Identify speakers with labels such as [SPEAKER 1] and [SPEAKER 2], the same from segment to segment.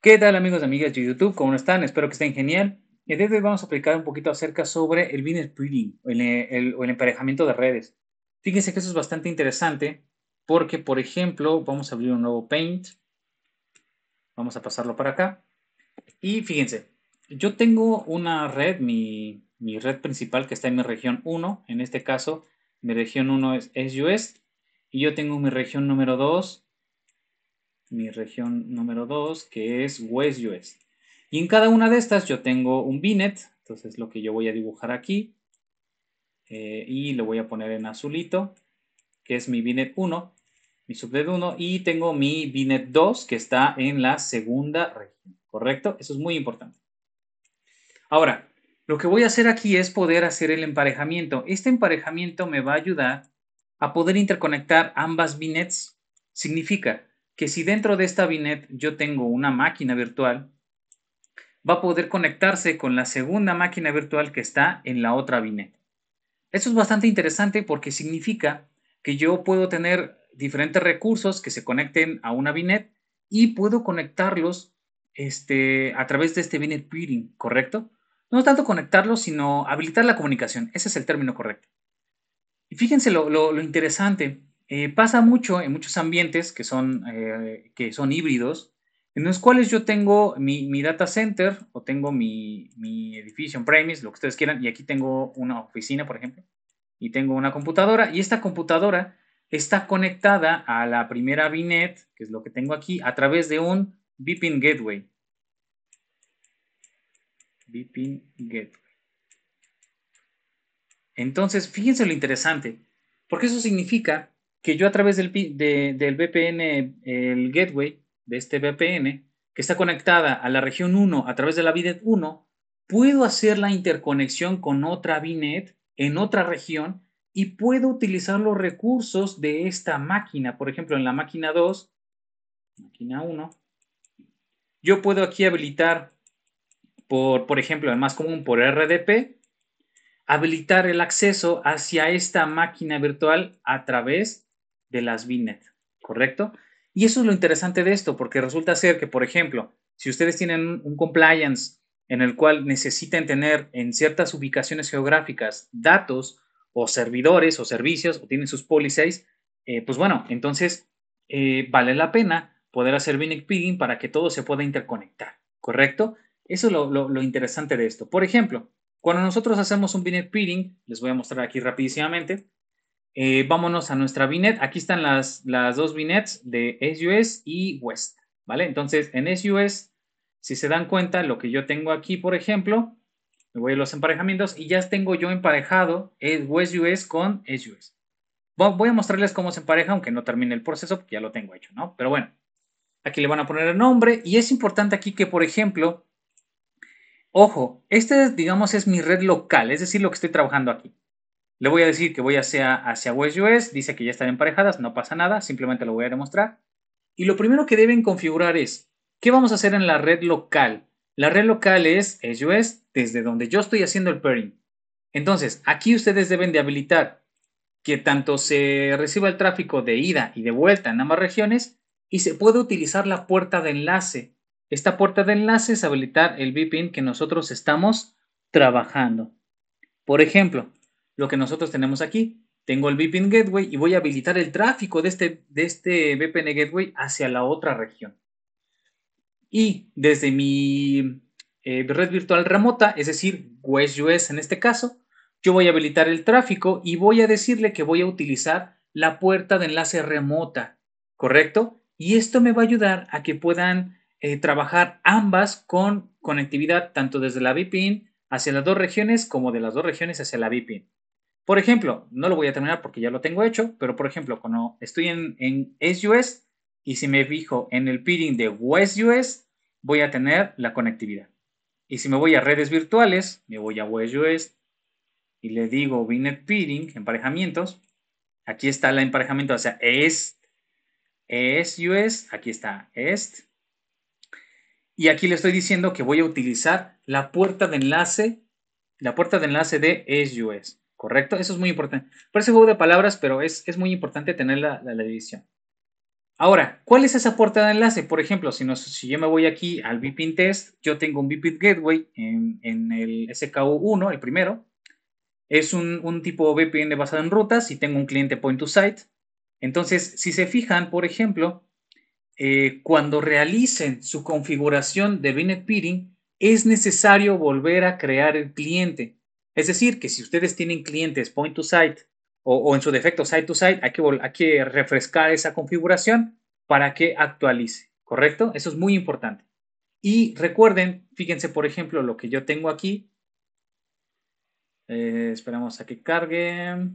[SPEAKER 1] ¿Qué tal amigos y amigas de YouTube? ¿Cómo están? Espero que estén genial. Y desde de hoy vamos a explicar un poquito acerca sobre el binary breeding o el, emparejamiento de redes. Fíjense que eso es bastante interesante porque, por ejemplo, vamos a abrir un nuevo Paint. Vamos a pasarlo para acá. Y fíjense, yo tengo una red, mi, red principal que está en mi región 1. En este caso, mi región 1 es, es US. Y yo tengo mi región número 2 mi región número 2, que es West US. Y en cada una de estas yo tengo un binet, entonces lo que yo voy a dibujar aquí, eh, y lo voy a poner en azulito, que es mi binet 1, mi subnet 1, y tengo mi binet 2, que está en la segunda región, ¿correcto? Eso es muy importante. Ahora, lo que voy a hacer aquí es poder hacer el emparejamiento. Este emparejamiento me va a ayudar a poder interconectar ambas binets. Significa que si dentro de esta Binet yo tengo una máquina virtual, va a poder conectarse con la segunda máquina virtual que está en la otra Binet. Eso es bastante interesante porque significa que yo puedo tener diferentes recursos que se conecten a una Binet y puedo conectarlos este, a través de este Binet peering, ¿correcto? No tanto conectarlos, sino habilitar la comunicación. Ese es el término correcto. Y fíjense lo, lo, lo interesante eh, pasa mucho en muchos ambientes que son, eh, que son híbridos, en los cuales yo tengo mi, data center o tengo mi, edificio en premise, lo que ustedes quieran, y aquí tengo una oficina, por ejemplo, y tengo una computadora, y esta computadora está conectada a la primera VNet, que es lo que tengo aquí, a través de un VPN Gateway. VPN Gateway. Entonces, fíjense lo interesante, porque eso significa que yo a través del, VPN, el gateway de este VPN, que está conectada a la región 1 a través de la VNet 1, puedo hacer la interconexión con otra VNet en otra región y puedo utilizar los recursos de esta máquina. Por ejemplo, en la máquina 2, máquina 1, yo puedo aquí habilitar, por, por ejemplo, el más común por RDP, habilitar el acceso hacia esta máquina virtual a través de las binet ¿correcto? Y eso es lo interesante de esto, porque resulta ser que, por ejemplo, si ustedes tienen un compliance en el cual necesitan tener en ciertas ubicaciones geográficas datos o servidores o servicios o tienen sus policies, eh, pues bueno, entonces eh, vale la pena poder hacer binet peering para que todo se pueda interconectar, ¿correcto? Eso es lo, interesante de esto. Por ejemplo, cuando nosotros hacemos un binet Peering, les voy a mostrar aquí rapidísimamente, eh, vámonos a nuestra vinet. Aquí están las, dos binets de SUS y West, ¿vale? Entonces, en SUS, si se dan cuenta, lo que yo tengo aquí, por ejemplo, me voy a los emparejamientos y ya tengo yo emparejado West US con SUS. Voy a mostrarles cómo se empareja, aunque no termine el proceso, porque ya lo tengo hecho, ¿no? Pero bueno, aquí le van a poner el nombre y es importante aquí que, por ejemplo, ojo, este, digamos, es mi red local, es decir, lo que estoy trabajando aquí. Le voy a decir que voy hacia, hacia West dice que ya están emparejadas, no pasa nada, simplemente lo voy a demostrar. Y lo primero que deben configurar es, ¿qué vamos a hacer en la red local? La red local es AWS desde donde yo estoy haciendo el pairing. Entonces, aquí ustedes deben de habilitar que tanto se reciba el tráfico de ida y de vuelta en ambas regiones y se puede utilizar la puerta de enlace. Esta puerta de enlace es habilitar el VPN que nosotros estamos trabajando. Por ejemplo, lo que nosotros tenemos aquí. Tengo el VPN Gateway y voy a habilitar el tráfico de este, de este VPN Gateway hacia la otra región. Y desde mi eh, red virtual remota, es decir, US en este caso, yo voy a habilitar el tráfico y voy a decirle que voy a utilizar la puerta de enlace remota, ¿correcto? Y esto me va a ayudar a que puedan eh, trabajar ambas con conectividad tanto desde la VPN hacia las dos regiones como de las dos regiones hacia la VPN. Por ejemplo, no lo voy a terminar porque ya lo tengo hecho, pero por ejemplo, cuando estoy en, en SUS y si me fijo en el peering de West US, voy a tener la conectividad. Y si me voy a redes virtuales, me voy a West y le digo VNet peering, emparejamientos. Aquí está el emparejamiento o sea, es US, aquí está s Y aquí le estoy diciendo que voy a utilizar la puerta de enlace, la puerta de enlace de ¿correcto? Eso es muy importante. Parece juego de palabras, pero es, muy importante tener la, la, división. Ahora, ¿cuál es esa puerta de enlace? Por ejemplo, si, yo me voy aquí al VPN test, yo tengo un VPN gateway en, el SKU1, el primero. Es un, un tipo VPN basado en rutas y tengo un cliente point to site. Entonces, si se fijan, por ejemplo, eh, cuando realicen su configuración de VPN, Peering, es necesario volver a crear el cliente. Es decir, que si ustedes tienen clientes point to site o, en su defecto site to site, hay que, refrescar esa configuración para que actualice, ¿correcto? Eso es muy importante. Y recuerden, fíjense por ejemplo lo que yo tengo aquí. Eh, esperamos a que cargue.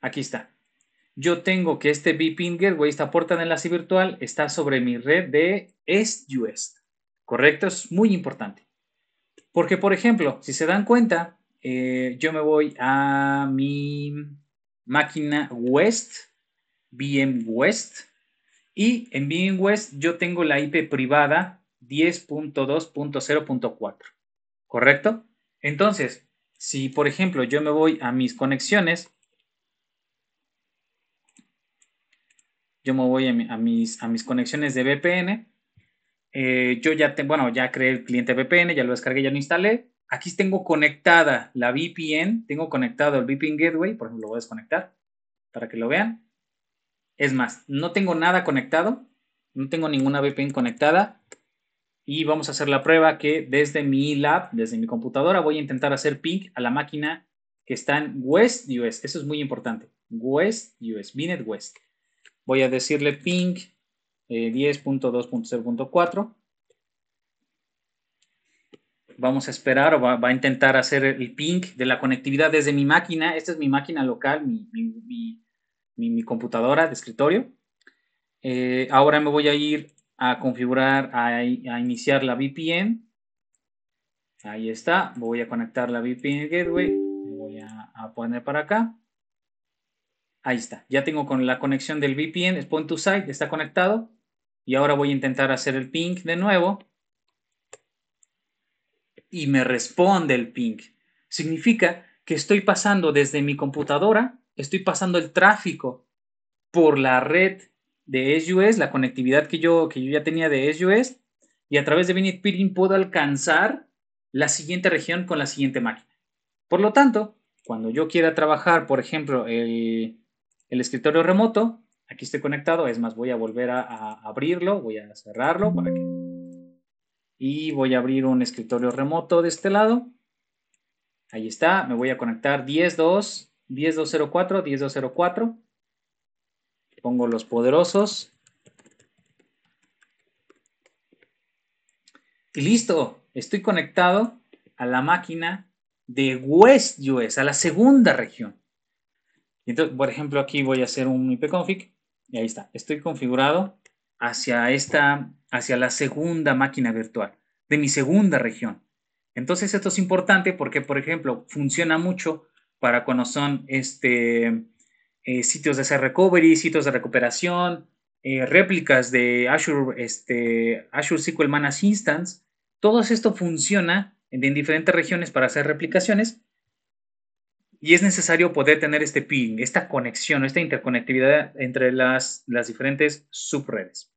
[SPEAKER 1] Aquí está. Yo tengo que este VPN Gateway, esta puerta de enlace virtual, está sobre mi red de SUS. ¿Correcto? Es muy importante. Porque, por ejemplo, si se dan cuenta, eh, yo me voy a mi máquina West, VM West, y en VM West yo tengo la IP privada 10.2.0.4, ¿correcto? Entonces, si por ejemplo yo me voy a mis conexiones, yo me voy mis, a mis conexiones de VPN, eh, yo ya tengo, bueno, ya creé el cliente VPN, ya lo descargué, ya lo instalé. Aquí tengo conectada la VPN, tengo conectado el VPN Gateway, por ejemplo, lo voy a desconectar para que lo vean. Es más, no tengo nada conectado, no tengo ninguna VPN conectada y vamos a hacer la prueba que desde mi lab, desde mi computadora, voy a intentar hacer ping a la máquina que está en West US. Eso es muy importante. West US, minet West. Voy a decirle ping 10.2.0.4. Eh, Vamos a esperar o va, a intentar hacer el ping de la conectividad desde mi máquina. Esta es mi máquina local, mi, computadora de escritorio. Eh, ahora me voy a ir a configurar, a, iniciar la VPN. Ahí está. Voy a conectar la VPN Gateway. voy a, poner para acá. Ahí está. Ya tengo con la conexión del VPN, es point to site, está conectado. Y ahora voy a intentar hacer el ping de nuevo. Y me responde el ping. Significa que estoy pasando desde mi computadora, estoy pasando el tráfico por la red de SUS, la conectividad que yo, que yo ya tenía de SUS, y a través de Vinit Peering puedo alcanzar la siguiente región con la siguiente máquina. Por lo tanto, cuando yo quiera trabajar, por ejemplo, el escritorio remoto, aquí estoy conectado, es más, voy a volver a, abrirlo, voy a cerrarlo Y voy a abrir un escritorio remoto de este lado. Ahí está, me voy a conectar 10.2, 10.204, 10.204. Pongo los poderosos. Y listo, estoy conectado a la máquina de West US, a la segunda región. Entonces, por ejemplo, aquí voy a hacer un ipconfig y ahí está, estoy configurado hacia esta, hacia la segunda máquina virtual, de mi segunda región. Entonces esto es importante porque, por ejemplo, funciona mucho para cuando son este, eh, sitios de hacer recovery, sitios de recuperación, eh, réplicas de Azure, este, Azure SQL Manage Instance. Todo esto funciona en diferentes regiones para hacer replicaciones y es necesario poder tener este ping, esta conexión, esta interconectividad entre las, diferentes subredes.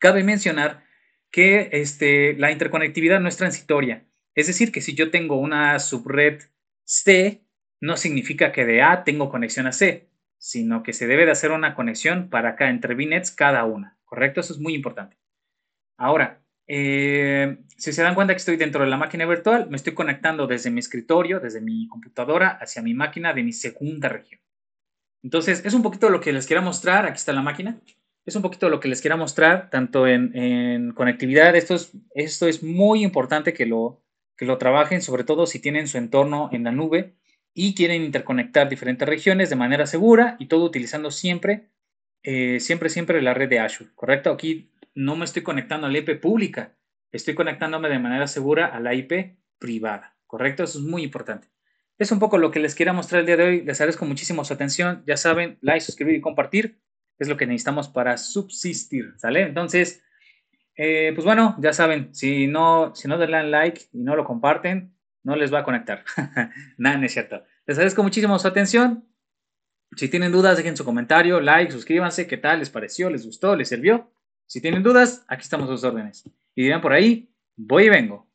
[SPEAKER 1] Cabe mencionar que este, la interconectividad no es transitoria. Es decir, que si yo tengo una subred C, no significa que de A tengo conexión a C, sino que se debe de hacer una conexión para acá entre binets, cada una, ¿correcto? Eso es muy importante. Ahora, eh, si se dan cuenta que estoy dentro de la máquina virtual, me estoy conectando desde mi escritorio, desde mi computadora, hacia mi máquina de mi segunda región. Entonces, es un poquito lo que les quiero mostrar. Aquí está la máquina. Es un poquito lo que les quiero mostrar, tanto en, conectividad. Esto es, es muy importante que lo, lo trabajen, sobre todo si tienen su entorno en la nube y quieren interconectar diferentes regiones de manera segura y todo utilizando siempre, eh, siempre, siempre la red de Azure, ¿correcto? Aquí no me estoy conectando a la IP pública, estoy conectándome de manera segura a la IP privada, ¿correcto? Eso es muy importante. Es un poco lo que les quiero mostrar el día de hoy. Les agradezco muchísimo su atención. Ya saben, like, suscribir y compartir es lo que necesitamos para subsistir, ¿sale? Entonces, eh, pues bueno, ya saben, si no, si no dan like y no lo comparten, no les va a conectar. Nada, no es cierto. Les agradezco muchísimo su atención. Si tienen dudas, dejen su comentario, like, suscríbanse, qué tal, les pareció, les gustó, les sirvió. Si tienen dudas, aquí estamos a sus órdenes. Y dirán por ahí, voy y vengo.